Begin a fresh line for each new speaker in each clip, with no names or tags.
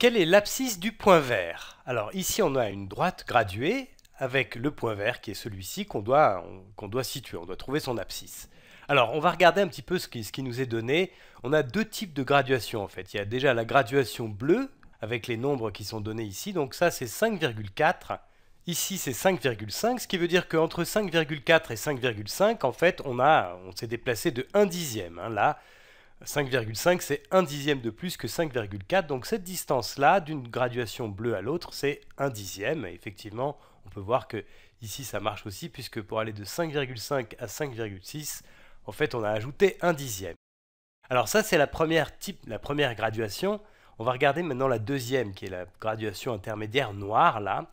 Quel est l'abscisse du point vert Alors ici, on a une droite graduée avec le point vert qui est celui-ci qu'on doit, situer, on doit trouver son abscisse. Alors, on va regarder un petit peu ce qui, nous est donné. On a deux types de graduation en fait. Il y a déjà la graduation bleue avec les nombres qui sont donnés ici. Donc ça, c'est 5,4. Ici, c'est 5,5, ce qui veut dire qu'entre 5,4 et 5,5, en fait, on, a, on s'est déplacé de 1 dixième. Hein, là, 5,5 c'est un dixième de plus que 5,4, donc cette distance-là, d'une graduation bleue à l'autre, c'est un dixième. effectivement, on peut voir que ici ça marche aussi, puisque pour aller de 5,5 à 5,6, en fait on a ajouté un dixième. Alors ça c'est la première type, la première graduation. On va regarder maintenant la deuxième, qui est la graduation intermédiaire noire là.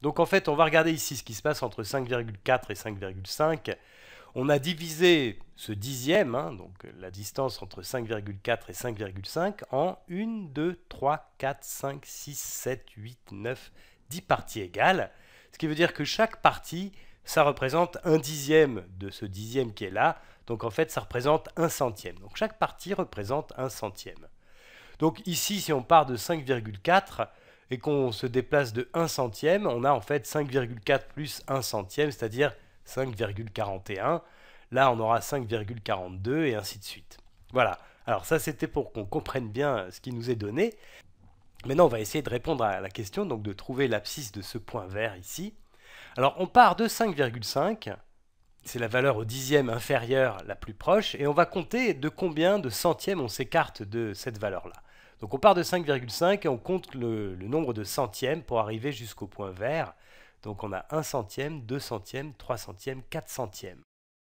Donc en fait on va regarder ici ce qui se passe entre 5,4 et 5,5. On a divisé ce dixième, hein, donc euh, la distance entre 5,4 et 5,5, en 1, 2, 3, 4, 5, 6, 7, 8, 9, 10 parties égales. Ce qui veut dire que chaque partie, ça représente un dixième de ce dixième qui est là. Donc en fait, ça représente un centième. Donc chaque partie représente un centième. Donc ici, si on part de 5,4 et qu'on se déplace de un centième, on a en fait 5,4 plus 1 centième, c'est-à-dire 5,41. Là, on aura 5,42 et ainsi de suite. Voilà. Alors ça, c'était pour qu'on comprenne bien euh, ce qui nous est donné. Maintenant, on va essayer de répondre à la question, donc de trouver l'abscisse de ce point vert ici. Alors, on part de 5,5. C'est la valeur au dixième inférieure la plus proche. Et on va compter de combien de centièmes on s'écarte de cette valeur-là. Donc on part de 5,5 et on compte le, le nombre de centièmes pour arriver jusqu'au point vert. Donc on a 1 centième, 2 centièmes, 3 centièmes, 4 centièmes.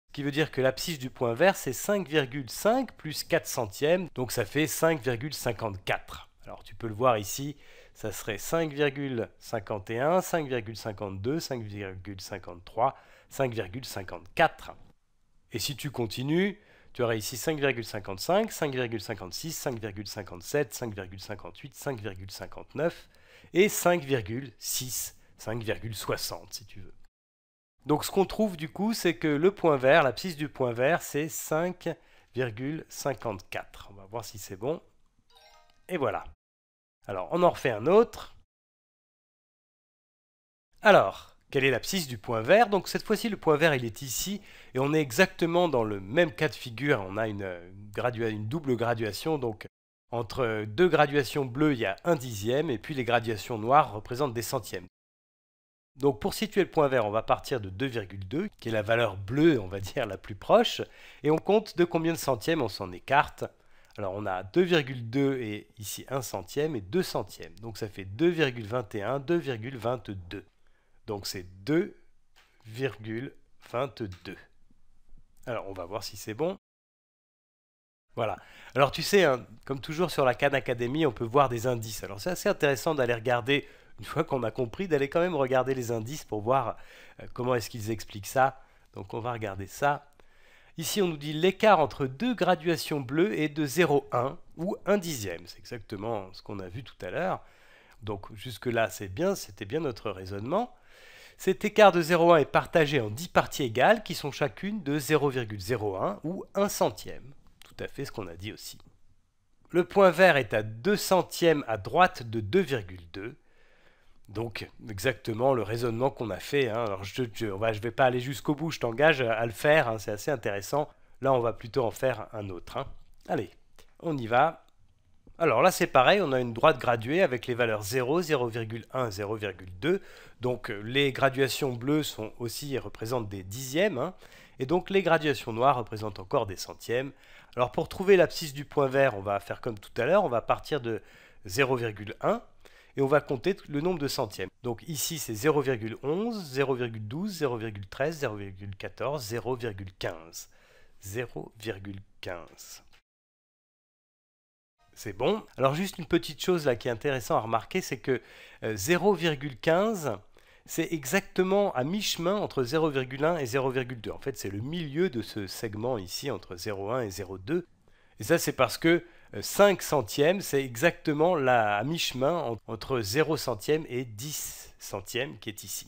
Ce qui veut dire que l'abscisse du point vert, c'est 5,5 plus 4 centièmes, donc ça fait 5,54. Alors tu peux le voir ici, ça serait 5,51, 5,52, 5,53, 5,54. Et si tu continues, tu auras ici 5,55, 5,56, 5,57, 5,58, 5,59 et 5,6. 5,60 si tu veux. Donc ce qu'on trouve du coup, c'est que le point vert, l'abscisse du point vert, c'est 5,54. On va voir si c'est bon. Et voilà. Alors on en refait un autre. Alors, quelle est l'abscisse du point vert Donc cette fois-ci, le point vert, il est ici, et on est exactement dans le même cas de figure. On a une, une double graduation, donc entre deux graduations bleues, il y a un dixième, et puis les graduations noires représentent des centièmes. Donc pour situer le point vert, on va partir de 2,2, qui est la valeur bleue, on va dire, la plus proche, et on compte de combien de centièmes on s'en écarte. Alors on a 2,2 et ici 1 centième et 2 centièmes. Donc ça fait 2,21, 2,22. Donc c'est 2,22. Alors on va voir si c'est bon. Voilà. Alors tu sais, hein, comme toujours sur la Khan Academy, on peut voir des indices. Alors c'est assez intéressant d'aller regarder une fois qu'on a compris, d'aller quand même regarder les indices pour voir euh, comment est-ce qu'ils expliquent ça. Donc on va regarder ça. Ici, on nous dit l'écart entre deux graduations bleues est de 0,1 ou 1 dixième. C'est exactement ce qu'on a vu tout à l'heure. Donc jusque-là, c'est bien, c'était bien notre raisonnement. Cet écart de 0,1 est partagé en 10 parties égales qui sont chacune de 0,01 ou 1 centième. Tout à fait ce qu'on a dit aussi. Le point vert est à 2 centièmes à droite de 2,2 donc, exactement le raisonnement qu'on a fait. Hein. Alors, je ne vais pas aller jusqu'au bout, je t'engage à le faire, hein, c'est assez intéressant. Là, on va plutôt en faire un autre. Hein. Allez, on y va. Alors là, c'est pareil, on a une droite graduée avec les valeurs 0, 0,1, 0,2. Donc, euh, les graduations bleues sont aussi représentent des dixièmes. Et donc, les graduations noires représentent encore des centièmes. Alors, pour trouver l'abscisse du point vert, on va faire comme tout à l'heure, on va partir de 0,1 et on va compter le nombre de centièmes. Donc ici c'est 0,11, 0,12, 0,13, 0,14, 0,15. 0,15. C'est bon. Alors juste une petite chose là qui est intéressant à remarquer, c'est que 0,15 euh, c'est exactement à mi-chemin entre 0,1 et 0,2. En fait, c'est le milieu de ce segment ici entre 0,1 et 0,2. Et ça, c'est parce que 5 centièmes, c'est exactement la à mi-chemin entre 0 centième et 10 centièmes qui est ici.